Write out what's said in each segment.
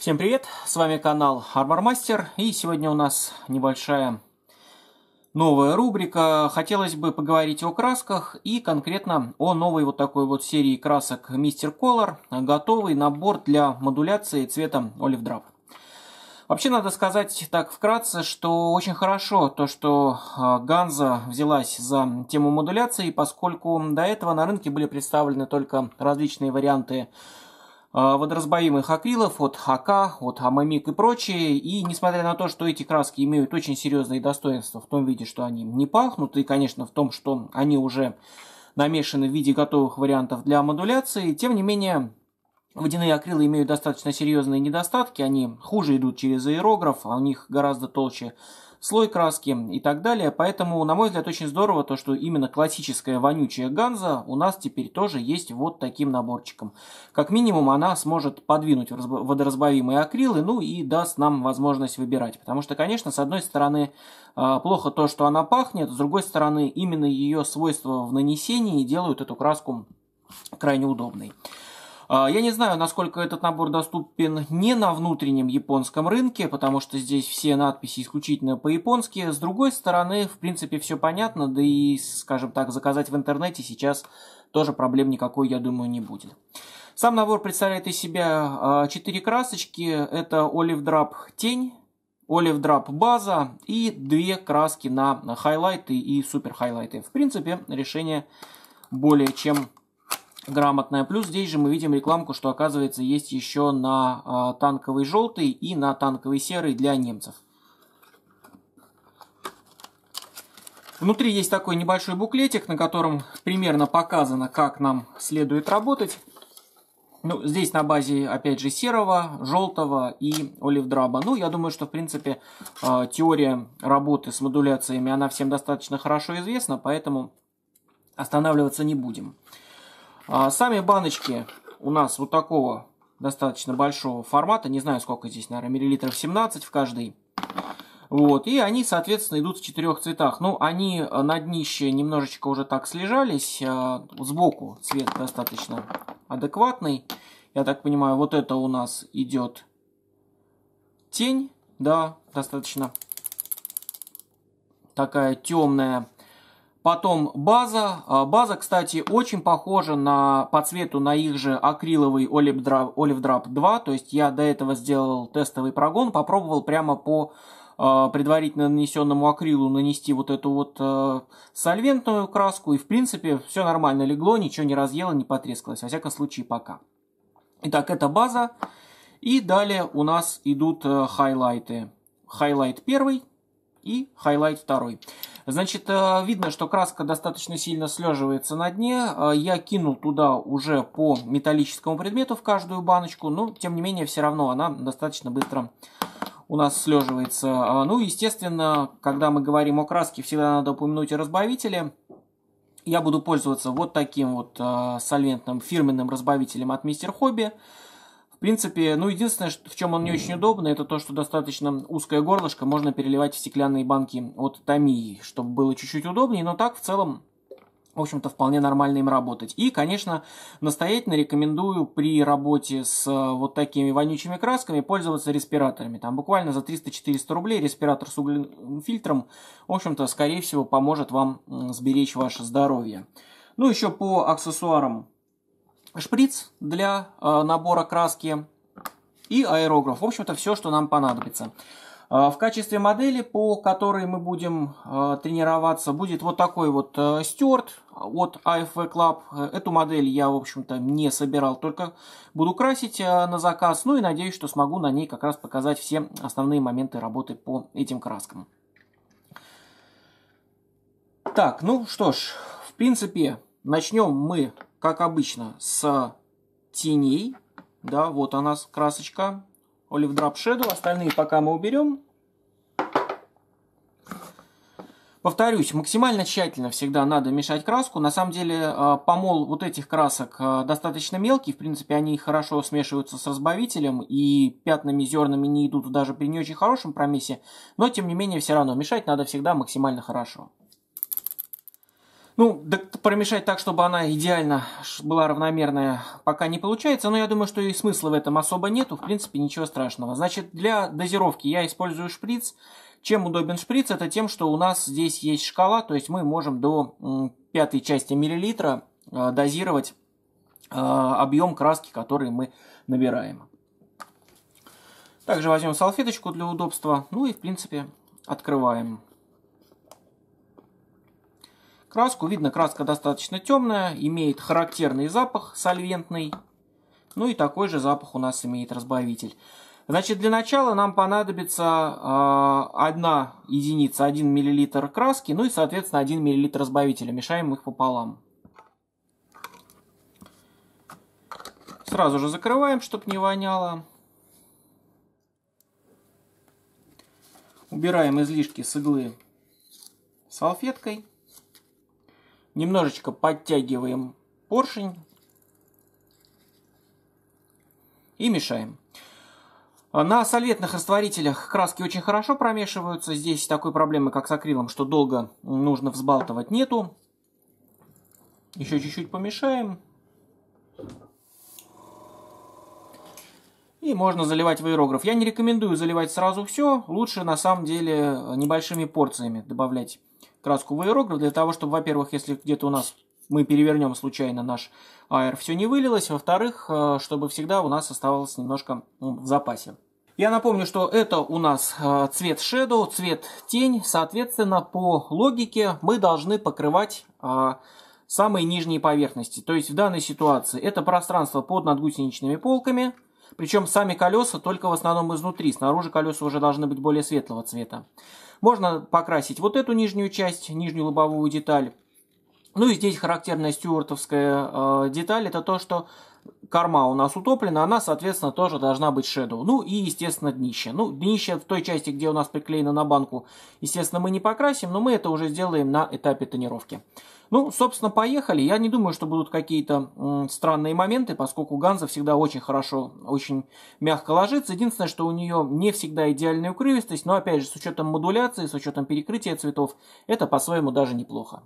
Всем привет, с вами канал Armor Master, и сегодня у нас небольшая новая рубрика. Хотелось бы поговорить о красках и конкретно о новой вот такой вот серии красок Мистер Color, готовый набор для модуляции цвета Olive Drab. Вообще, надо сказать так вкратце, что очень хорошо то, что а, Ганза взялась за тему модуляции, поскольку до этого на рынке были представлены только различные варианты а, водоразбоимых акрилов от ХК, от амамик и прочее. И несмотря на то, что эти краски имеют очень серьезные достоинства в том виде, что они не пахнут, и, конечно, в том, что они уже намешаны в виде готовых вариантов для модуляции, тем не менее Водяные акрилы имеют достаточно серьезные недостатки, они хуже идут через аэрограф, а у них гораздо толще слой краски и так далее. Поэтому, на мой взгляд, очень здорово то, что именно классическая вонючая ганза у нас теперь тоже есть вот таким наборчиком. Как минимум она сможет подвинуть водоразбавимые акрилы, ну и даст нам возможность выбирать. Потому что, конечно, с одной стороны а, плохо то, что она пахнет, с другой стороны именно ее свойства в нанесении делают эту краску крайне удобной. А, я не знаю, насколько этот набор доступен не на внутреннем японском рынке, потому что здесь все надписи исключительно по-японски. С другой стороны, в принципе, все понятно, да и, скажем так, заказать в интернете сейчас тоже проблем никакой, я думаю, не будет. Сам набор представляет из себя а, четыре красочки. Это Олив Драп Тень, Олив Драп База и две краски на хайлайты и супер хайлайты. В принципе, решение более чем грамотная. Плюс здесь же мы видим рекламку, что оказывается есть еще на э, танковый желтый и на танковый серый для немцев. Внутри есть такой небольшой буклетик, на котором примерно показано, как нам следует работать. Ну, здесь на базе, опять же, серого, желтого и оливдраба. Ну, я думаю, что, в принципе, а, теория работы с модуляциями, она всем достаточно хорошо известна, поэтому останавливаться не будем. А, сами баночки у нас вот такого достаточно большого формата. Не знаю, сколько здесь, наверное, миллилитров 17 в каждой. Вот, и они, соответственно, идут в четырех цветах. Ну, они э, на днище немножечко уже так слежались. Э, сбоку цвет достаточно адекватный. Я так понимаю, вот это у нас идет тень. Да, достаточно такая темная. Потом база. А, база, кстати, очень похожа на, по цвету на их же акриловый Olive Drop, Olive 2. То есть я до этого сделал тестовый прогон, попробовал прямо по а, предварительно нанесенному акрилу нанести вот эту вот э, сольвентную краску. И, в принципе, все нормально легло, ничего не разъело, не потрескалось. Во всяком случае, пока. Итак, это база. И далее у нас идут э, хайлайты. Хайлайт первый и хайлайт второй. Значит, э, видно, что краска достаточно сильно слеживается на дне. Э, я кинул туда уже по металлическому предмету в каждую баночку, но, тем не менее, все равно она достаточно быстро у нас слеживается. Э, ну, естественно, когда мы говорим о краске, всегда надо упомянуть и разбавители. Я буду пользоваться вот таким вот сольвентным фирменным разбавителем от Мистер Хобби принципе, ну, единственное, в чем он не очень удобный, это то, что достаточно узкое горлышко можно переливать в стеклянные банки от Томии, чтобы было чуть-чуть удобнее, но так в целом в общем-то, вполне нормально им работать. И, конечно, настоятельно рекомендую при работе с э, вот такими вонючими красками пользоваться респираторами. Там буквально за 300-400 рублей респиратор с угольным фильтром, в общем-то, скорее всего, поможет вам сберечь ваше здоровье. Ну, еще по аксессуарам шприц для э, набора краски и аэрограф. В общем-то, все, что нам понадобится. Э, в качестве модели, по которой мы будем э, тренироваться, будет вот такой вот стюарт от AFV Club. Эту модель я, в общем-то, не собирал, только буду красить на заказ. Ну и надеюсь, что смогу на ней как раз показать все основные моменты работы по этим краскам. Так, ну что ж, в принципе, начнем мы как обычно, с теней. Да, вот она красочка. Olive Drop Shadow. Остальные пока мы уберем. Повторюсь, максимально тщательно всегда надо мешать краску. На самом деле э, помол вот этих красок э, достаточно мелкий. В принципе, они хорошо смешиваются с разбавителем и пятнами, зернами не идут даже при не очень хорошем промесе. Но, тем не менее, все равно мешать надо всегда максимально хорошо. Ну, да, промешать так, чтобы она идеально была равномерная, пока не получается, но я думаю, что и смысла в этом особо нету, в принципе, ничего страшного. Значит, для дозировки я использую шприц. Чем удобен шприц? Это тем, что у нас здесь есть шкала, то есть мы можем до пятой части миллилитра а, дозировать а, объем краски, который мы набираем. Также возьмем салфеточку для удобства, ну и, в принципе, открываем краску. Видно, краска достаточно темная, имеет характерный запах сольвентный. Ну и такой же запах у нас имеет разбавитель. Значит, для начала нам понадобится э, одна единица, 1 мл краски, ну и, соответственно, 1 мл разбавителя. Мешаем их пополам. Сразу же закрываем, чтобы не воняло. Убираем излишки с иглы салфеткой. Немножечко подтягиваем поршень и мешаем. На сольветных растворителях краски очень хорошо промешиваются. Здесь такой проблемы, как с акрилом, что долго нужно взбалтывать, нету. Еще чуть-чуть помешаем. И можно заливать в аэрограф. Я не рекомендую заливать сразу все. Лучше на самом деле небольшими порциями добавлять краску в аэрограф для того, чтобы, во-первых, если где-то у нас мы перевернем случайно наш аэр, все не вылилось. Во-вторых, э, чтобы всегда у нас оставалось немножко в запасе. Я напомню, что это у нас э, цвет Shadow, цвет тень. Соответственно, по логике мы должны покрывать э, самые нижние поверхности. То есть в данной ситуации это пространство под надгусеничными полками. Причем сами колеса только в основном изнутри. Снаружи колеса уже должны быть более светлого цвета. Можно покрасить вот эту нижнюю часть, нижнюю лобовую деталь. Ну и здесь характерная стюартовская э, деталь, это то, что корма у нас утоплена, она, соответственно, тоже должна быть shadow. Ну и, естественно, днище. Ну, днище в той части, где у нас приклеено на банку, естественно, мы не покрасим, но мы это уже сделаем на этапе тонировки. Ну, собственно, поехали. Я не думаю, что будут какие-то странные моменты, поскольку Ганза всегда очень хорошо, очень мягко ложится. Единственное, что у нее не всегда идеальная укрывистость, но опять же, с учетом модуляции, с учетом перекрытия цветов, это по-своему даже неплохо.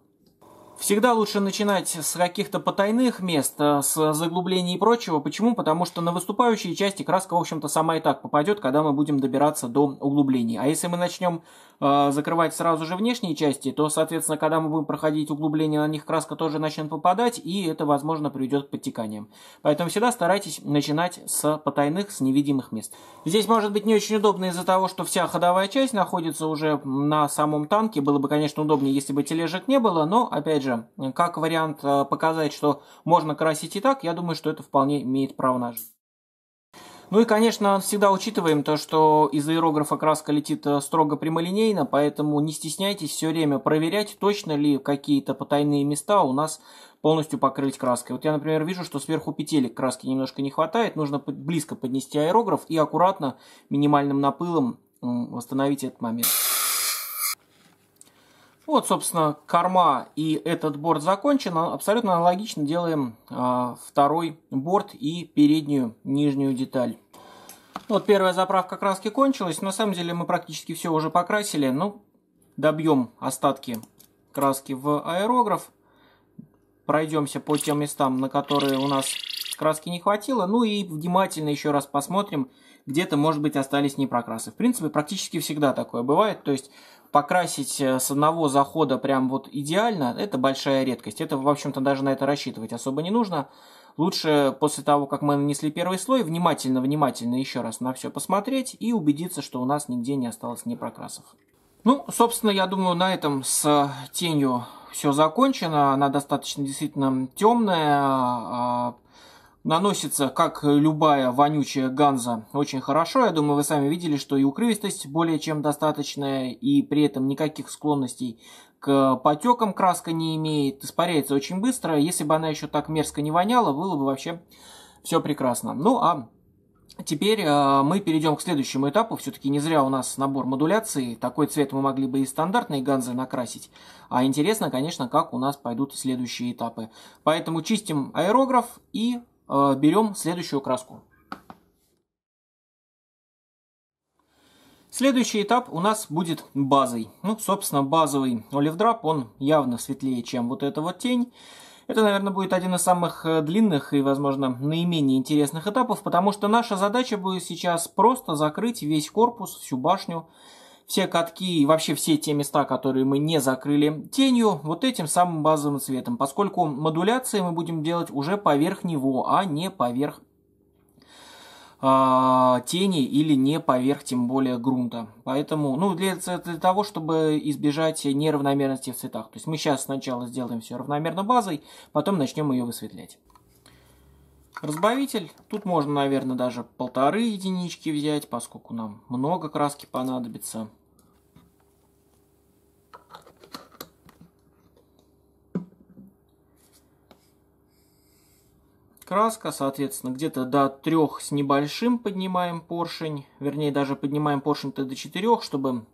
Всегда лучше начинать с каких-то потайных мест, э, с заглублений и прочего. Почему? Потому что на выступающие части краска, в общем-то, сама и так попадет, когда мы будем добираться до углублений. А если мы начнем э, закрывать сразу же внешние части, то, соответственно, когда мы будем проходить углубления, на них краска тоже начнет попадать, и это, возможно, приведет к подтеканиям. Поэтому всегда старайтесь начинать с потайных, с невидимых мест. Здесь может быть не очень удобно из-за того, что вся ходовая часть находится уже на самом танке. Было бы, конечно, удобнее, если бы тележек не было, но, опять же, же, как вариант э, показать, что можно красить и так, я думаю, что это вполне имеет право на жизнь. Ну и, конечно, всегда учитываем то, что из аэрографа краска летит э, строго прямолинейно, поэтому не стесняйтесь все время проверять, точно ли какие-то потайные места у нас полностью покрыть краской. Вот я, например, вижу, что сверху петелек краски немножко не хватает, нужно близко поднести аэрограф и аккуратно, минимальным напылом восстановить этот момент. Вот, собственно, корма и этот борт закончен. А, абсолютно аналогично делаем э, второй борт и переднюю нижнюю деталь. Вот первая заправка краски кончилась. На самом деле мы практически все уже покрасили. Ну, добьем остатки краски в аэрограф. Пройдемся по тем местам, на которые у нас краски не хватило. Ну и внимательно еще раз посмотрим, где-то, может быть, остались непрокрасы. В принципе, практически всегда такое бывает. То есть покрасить э, с одного захода прям вот идеально, это большая редкость. Это, в общем-то, даже на это рассчитывать особо не нужно. Лучше после того, как мы нанесли первый слой, внимательно-внимательно еще раз на все посмотреть и убедиться, что у нас нигде не осталось ни прокрасов. Ну, собственно, я думаю, на этом с тенью все закончено. Она достаточно действительно темная, а, а, наносится, как любая вонючая ганза, очень хорошо. Я думаю, вы сами видели, что и укрывистость более чем достаточная, и при этом никаких склонностей к потекам краска не имеет, испаряется очень быстро. Если бы она еще так мерзко не воняла, было бы вообще все прекрасно. Ну, а Теперь э, мы перейдем к следующему этапу. Все-таки не зря у нас набор модуляции. Такой цвет мы могли бы и стандартные ганзы накрасить. А интересно, конечно, как у нас пойдут следующие этапы. Поэтому чистим аэрограф и Э, берем следующую краску. Следующий этап у нас будет базой. Ну, собственно, базовый олевдрап, он явно светлее, чем вот эта вот тень. Это, наверное, будет один из самых э, длинных и, возможно, наименее интересных этапов, потому что наша задача будет сейчас просто закрыть весь корпус, всю башню, все катки и вообще все те места, которые мы не закрыли тенью, вот этим самым базовым цветом, поскольку модуляции мы будем делать уже поверх него, а не поверх а, тени или не поверх, тем более, грунта. Поэтому, ну, для, для того, чтобы избежать неравномерности в цветах. То есть мы сейчас сначала сделаем все равномерно базой, потом начнем ее высветлять. Разбавитель. Тут можно, наверное, даже полторы единички взять, поскольку нам много краски понадобится. Краска, соответственно, где-то до трех с небольшим поднимаем поршень. Вернее, даже поднимаем поршень-то до четырех, чтобы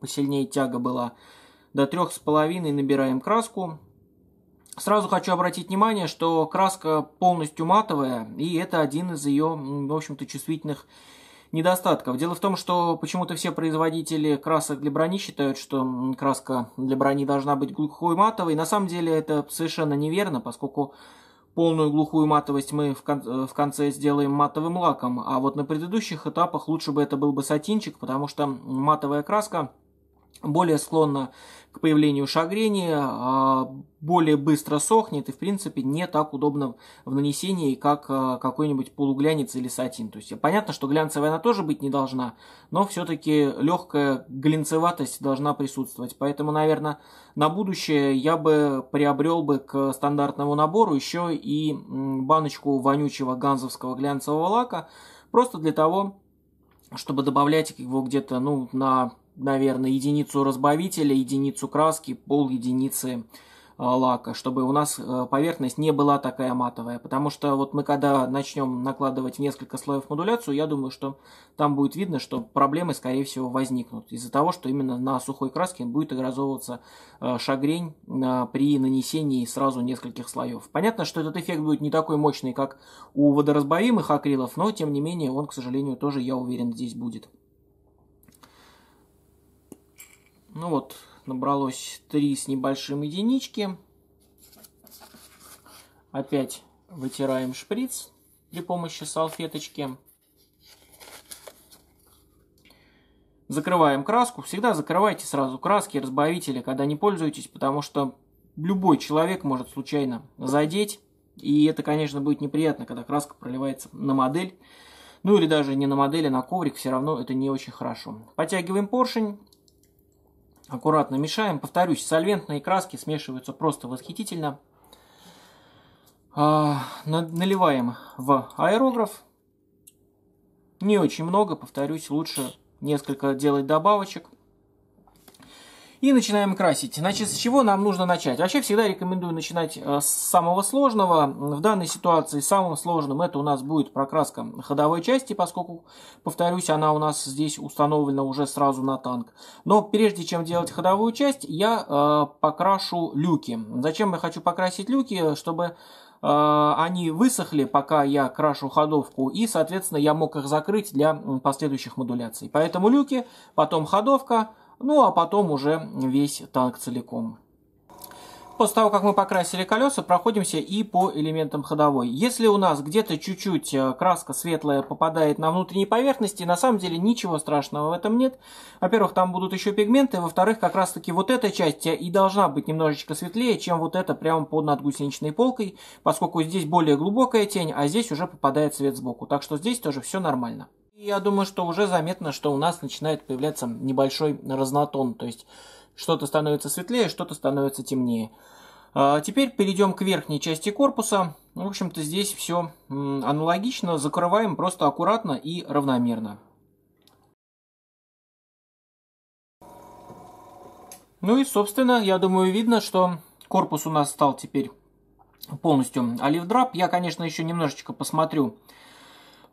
посильнее тяга была. До трех с половиной набираем краску. Сразу хочу обратить внимание, что краска полностью матовая, и это один из ее, в общем-то, чувствительных недостатков. Дело в том, что почему-то все производители красок для брони считают, что краска для брони должна быть глухой матовой. На самом деле это совершенно неверно, поскольку полную глухую матовость мы в, кон- э, в конце сделаем матовым лаком. А вот на предыдущих этапах лучше бы это был бы сатинчик, потому что матовая краска – более склонна к появлению шагрения, а, более быстро сохнет и, в принципе, не так удобно в нанесении, как а, какой-нибудь полуглянец или сатин. То есть, понятно, что глянцевая она тоже быть не должна, но все-таки легкая глянцеватость должна присутствовать. Поэтому, наверное, на будущее я бы приобрел бы к стандартному набору еще и баночку вонючего ганзовского глянцевого лака, просто для того, чтобы добавлять его где-то ну, на наверное, единицу разбавителя, единицу краски, пол единицы э, лака, чтобы у нас э, поверхность не была такая матовая. Потому что вот мы когда начнем накладывать несколько слоев модуляцию, я думаю, что там будет видно, что проблемы, скорее всего, возникнут. Из-за того, что именно на сухой краске будет образовываться э, шагрень при нанесении сразу нескольких слоев. Понятно, что этот эффект будет не такой мощный, как у водоразбавимых акрилов, но тем не менее он, к сожалению, тоже, я уверен, здесь будет. Ну вот, набралось 3 с небольшим единички. Опять вытираем шприц при помощи салфеточки. Закрываем краску. Всегда закрывайте сразу краски, разбавители, когда не пользуетесь, потому что любой человек может случайно задеть. И это, конечно, будет неприятно, когда краска проливается на модель. Ну или даже не на модели, а на коврик, все равно это не очень хорошо. Подтягиваем поршень Аккуратно мешаем. Повторюсь, сольвентные краски смешиваются просто восхитительно. А, наливаем в аэрограф. Не очень много, повторюсь, лучше несколько делать добавочек и начинаем красить. Значит, с чего нам нужно начать? Вообще всегда рекомендую начинать э, с самого сложного. В данной ситуации самым сложным это у нас будет прокраска ходовой части, поскольку, повторюсь, она у нас здесь установлена уже сразу на танк. Но прежде чем делать ходовую часть, я э, покрашу люки. Зачем я хочу покрасить люки? Чтобы э, они высохли, пока я крашу ходовку, и, соответственно, я мог их закрыть для последующих модуляций. Поэтому люки, потом ходовка, ну а потом уже весь танк целиком. После того, как мы покрасили колеса, проходимся и по элементам ходовой. Если у нас где-то чуть-чуть э, краска светлая попадает на внутренние поверхности, на самом деле ничего страшного в этом нет. Во-первых, там будут еще пигменты, во-вторых, как раз-таки вот эта часть э, и должна быть немножечко светлее, чем вот эта прямо под надгусеничной полкой, поскольку здесь более глубокая тень, а здесь уже попадает свет сбоку. Так что здесь тоже все нормально. И я думаю, что уже заметно, что у нас начинает появляться небольшой разнотон, то есть что-то становится светлее, что-то становится темнее. А теперь перейдем к верхней части корпуса. В общем-то здесь все аналогично, закрываем просто аккуратно и равномерно. Ну и, собственно, я думаю, видно, что корпус у нас стал теперь полностью оливдрап. Я, конечно, еще немножечко посмотрю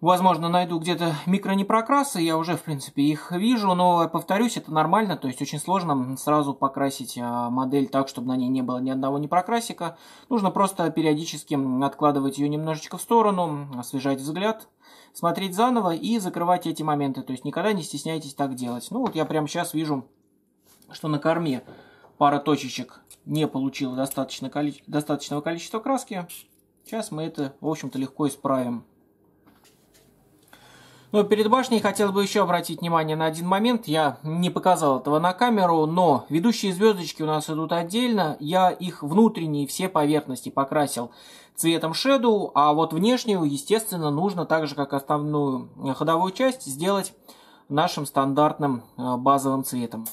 Возможно, найду где-то микронепрокрасы, я уже, в принципе, их вижу, но, повторюсь, это нормально, то есть очень сложно сразу покрасить а, модель так, чтобы на ней не было ни одного непрокрасика. Нужно просто периодически откладывать ее немножечко в сторону, освежать взгляд, смотреть заново и закрывать эти моменты, то есть никогда не стесняйтесь так делать. Ну вот я прямо сейчас вижу, что на корме пара точечек не получила достаточно коли... достаточного количества краски. Сейчас мы это, в общем-то, легко исправим. Но перед башней хотел бы еще обратить внимание на один момент. Я не показал этого на камеру, но ведущие звездочки у нас идут отдельно. Я их внутренние все поверхности покрасил цветом шеду, а вот внешнюю, естественно, нужно так же, как основную ходовую часть, сделать нашим стандартным э, базовым цветом.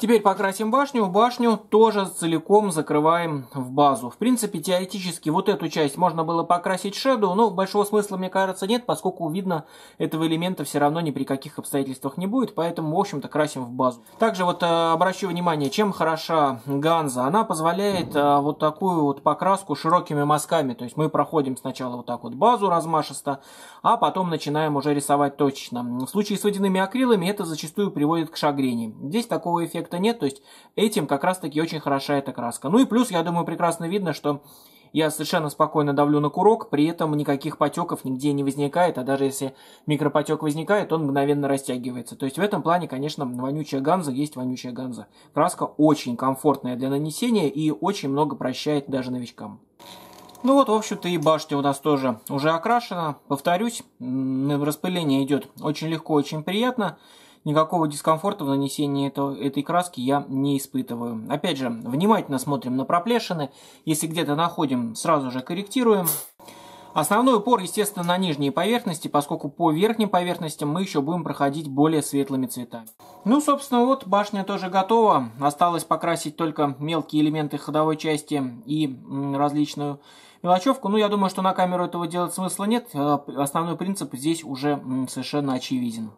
Теперь покрасим башню. Башню тоже целиком закрываем в базу. В принципе, теоретически вот эту часть можно было покрасить шеду, но большого смысла, мне кажется, нет, поскольку видно, этого элемента все равно ни при каких обстоятельствах не будет, поэтому, в общем-то, красим в базу. Также вот э, обращу внимание, чем хороша ганза. Она позволяет э, вот такую вот покраску широкими мазками. То есть мы проходим сначала вот так вот базу размашисто, а потом начинаем уже рисовать точечно. В случае с водяными акрилами это зачастую приводит к шагрению. Здесь такого эффекта эффекта нет, то есть этим как раз-таки очень хороша эта краска. Ну и плюс, я думаю, прекрасно видно, что я совершенно спокойно давлю на курок, при этом никаких потеков нигде не возникает, а даже если микропотек возникает, он мгновенно растягивается. То есть в этом плане, конечно, вонючая ганза есть вонючая ганза. Краска очень комфортная для нанесения и очень много прощает даже новичкам. Ну вот, в общем-то, и башня у нас тоже уже окрашена. Повторюсь, распыление идет очень легко, очень приятно никакого дискомфорта в нанесении этого, этой краски я не испытываю. Опять же, внимательно смотрим на проплешины. Если где-то находим, сразу же корректируем. Основной упор, естественно, на нижние поверхности, поскольку по верхним поверхностям мы еще будем проходить более светлыми цветами. Ну, собственно, вот башня тоже готова. Осталось покрасить только мелкие элементы ходовой части и различную мелочевку. Ну, я думаю, что на камеру этого делать смысла нет. Э, основной принцип здесь уже совершенно очевиден.